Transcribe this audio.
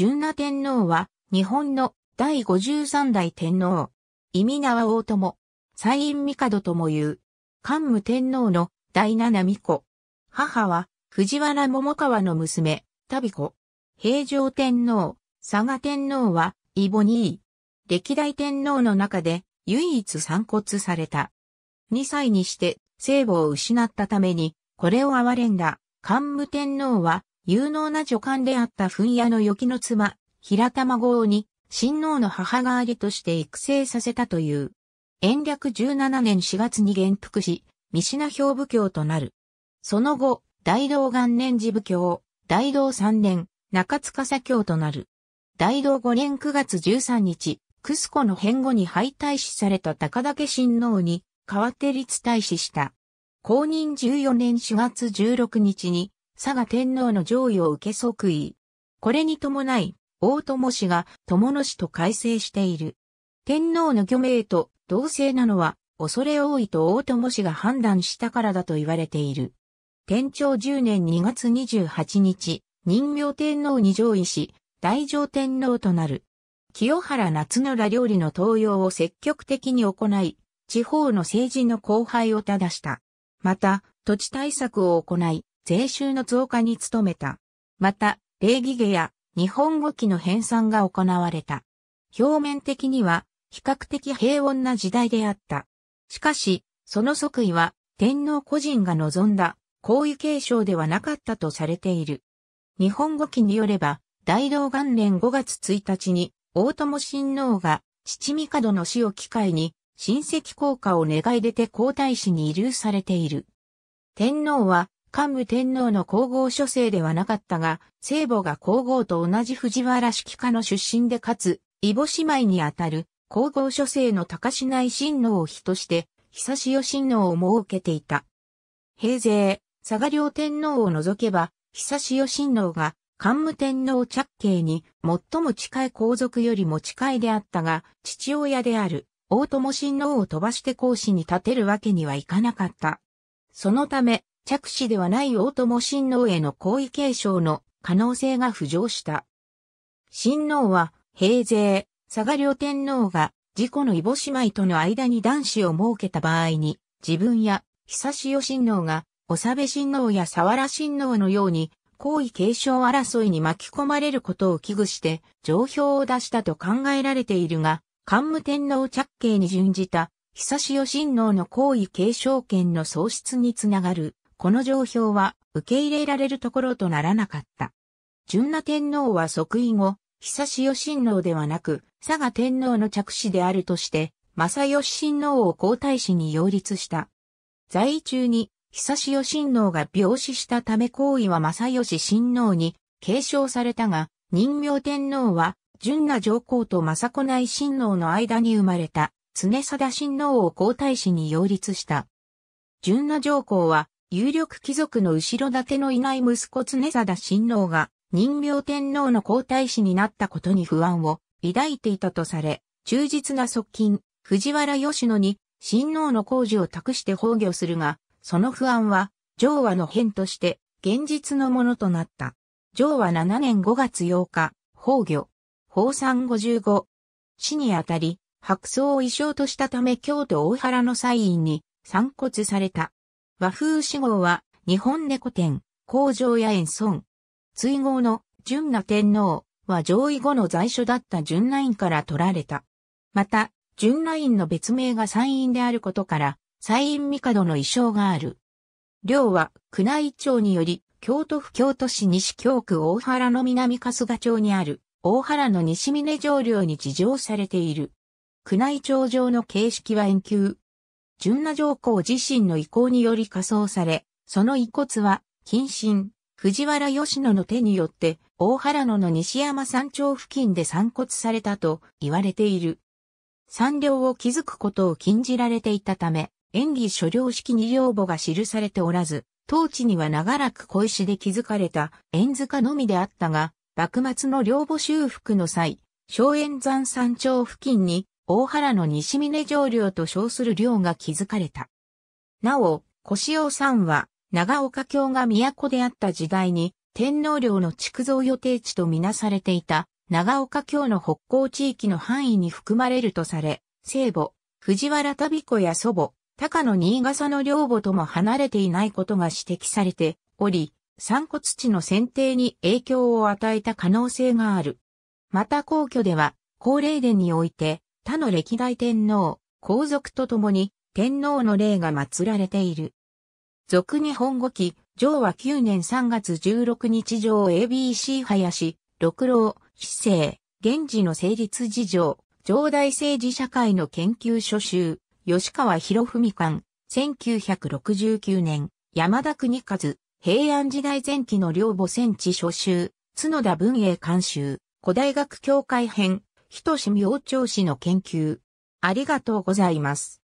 純奈天皇は、日本の第53代天皇。意味名は大友、西院帝とも言う。桓武天皇の第七巫女。母は、藤原桃川の娘、旅子。平城天皇、佐賀天皇は、イボニー。歴代天皇の中で、唯一散骨された。2歳にして、聖母を失ったために、これを憐れんだ、桓武天皇は、有能な女官であった噴屋の余の妻、平玉郷に、親王の母代わりとして育成させたという。延暦17年4月に元服し、三品兵部教となる。その後、大道元年寺部教、大道3年、中塚左教となる。大道5年9月13日、クスコの変後に敗退死された高岳親王に、代わって立退死した。公認14年4月16日に、佐賀天皇の上位を受け即位。これに伴い、大友氏が友野氏と改正している。天皇の御名と同姓なのは、恐れ多いと大友氏が判断したからだと言われている。天長10年2月28日、任命天皇に上位し、大上天皇となる。清原夏野ら料理の登用を積極的に行い、地方の政治の後輩を正した。また、土地対策を行い、税収の増加に努めた。また、礼儀下や日本語記の編纂が行われた。表面的には比較的平穏な時代であった。しかし、その即位は天皇個人が望んだ皇位継承ではなかったとされている。日本語記によれば、大道元年5月1日に大友親王が父角の死を機会に親戚効果を願い出て皇太子に慰留されている。天皇は桓武天皇の皇后諸生ではなかったが、聖母が皇后と同じ藤原式家の出身でかつ、伊母姉妹にあたる皇后諸生の高市内親王を妃として、久潮親王を設けていた。平勢、佐賀良天皇を除けば、久潮親王が、桓武天皇着慶に最も近い皇族よりも近いであったが、父親である大友親王を飛ばして皇子に立てるわけにはいかなかった。そのため、着手ではない大友親王への皇位継承の可能性が浮上した。親王は、平勢、佐賀両天皇が、事故の異母姉妹との間に男子を設けた場合に、自分や、久し親王が、おさべ親王や沢良親王のように、皇位継承争いに巻き込まれることを危惧して、上表を出したと考えられているが、桓武天皇着慶に準じた、久し親王の皇位継承権の喪失につながるこの状況は受け入れられるところとならなかった。純那天皇は即位後、久し親王ではなく、佐賀天皇の着手であるとして、正義親王を皇太子に擁立した。在位中に、久し親王が病死したため行為は正義親王に継承されたが、任名天皇は、純那上皇と政子内親王の間に生まれた、常貞親王を皇太子に擁立した。純那上皇は、有力貴族の後ろ盾のいない息子常貞親王が、人形天皇の皇太子になったことに不安を抱いていたとされ、忠実な側近、藤原義野に、親王の工事を託して崩御するが、その不安は、上和の変として、現実のものとなった。上和7年5月8日、崩御。法産55。死にあたり、白装を衣装としたため京都大原の祭院に散骨された。和風四号は、日本猫店、工場や園村。追号の、純奈天皇は上位後の在所だった純奈院から取られた。また、純奈院の別名が三院であることから、三院帝の意匠がある。領は、宮内庁により、京都府京都市西京区大原の南春日町にある、大原の西峰城領に地上されている。宮内庁上の形式は遠球、純奈上皇自身の意向により火葬され、その遺骨は、近親、藤原義野の手によって、大原野の西山山頂付近で散骨されたと言われている。山陵を築くことを禁じられていたため、演技所領式に陵墓が記されておらず、当地には長らく小石で築かれた円塚のみであったが、幕末の陵墓修復の際、荘園山山頂付近に大原の西峰城領と称する領が築かれた。なお、腰尾山は、長岡京が都であった時代に、天皇領の築造予定地とみなされていた、長岡京の北港地域の範囲に含まれるとされ、聖母、藤原旅子や祖母、高野新笠の領母とも離れていないことが指摘されており、散骨地の選定に影響を与えた可能性がある。また皇居では、高霊殿において、他の歴代天皇、皇族と共に天皇の霊が祀られている。俗日本語記、上和9年3月16日上 ABC 林、六郎、市政、現時の成立事情、上大政治社会の研究所集、吉川博文館、1969年、山田国和、平安時代前期の両母戦地所集、角田文英監修、古代学協会編、ひとし明朝氏の研究。ありがとうございます。